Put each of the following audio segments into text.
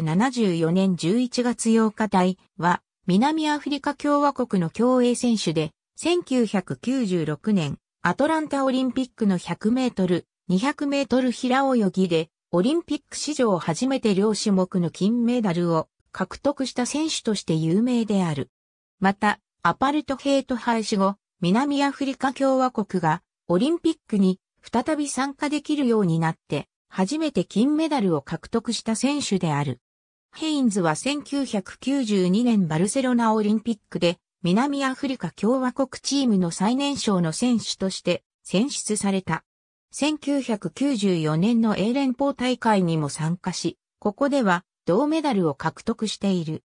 1974年11月8日台は、南アフリカ共和国の競泳選手で、1996年、アトランタオリンピックの100メートル、200メートル平泳ぎで、オリンピック史上初めて両種目の金メダルを獲得した選手として有名である。また、アパルトヘイト廃止後、南アフリカ共和国がオリンピックに再び参加できるようになって、初めて金メダルを獲得した選手である。ヘインズは1992年バルセロナオリンピックで南アフリカ共和国チームの最年少の選手として選出された。1994年の英連邦大会にも参加し、ここでは銅メダルを獲得している。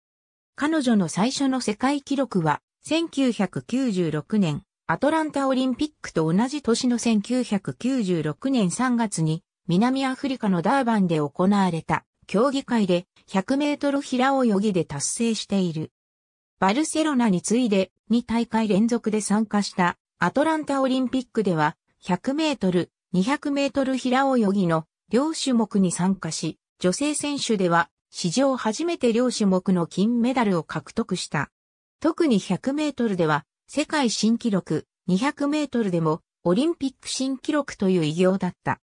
彼女の最初の世界記録は1996年アトランタオリンピックと同じ年の1996年3月に南アフリカのダーバンで行われた競技会で100メートル平泳ぎで達成している。バルセロナに次いで2大会連続で参加したアトランタオリンピックでは100メートル、200メートル平泳ぎの両種目に参加し、女性選手では史上初めて両種目の金メダルを獲得した。特に100メートルでは世界新記録、200メートルでもオリンピック新記録という偉業だった。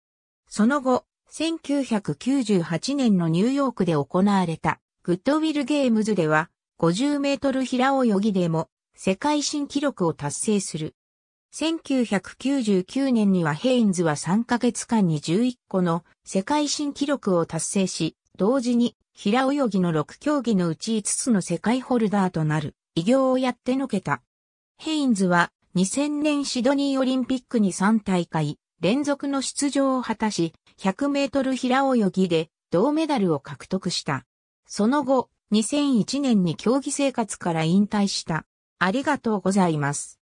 その後、1998年のニューヨークで行われたグッドウィルゲームズでは50メートル平泳ぎでも世界新記録を達成する。1999年にはヘインズは3ヶ月間に11個の世界新記録を達成し、同時に平泳ぎの6競技のうち5つの世界ホルダーとなる偉業をやってのけた。ヘインズは2000年シドニーオリンピックに3大会、連続の出場を果たし、100メートル平泳ぎで銅メダルを獲得した。その後、2001年に競技生活から引退した。ありがとうございます。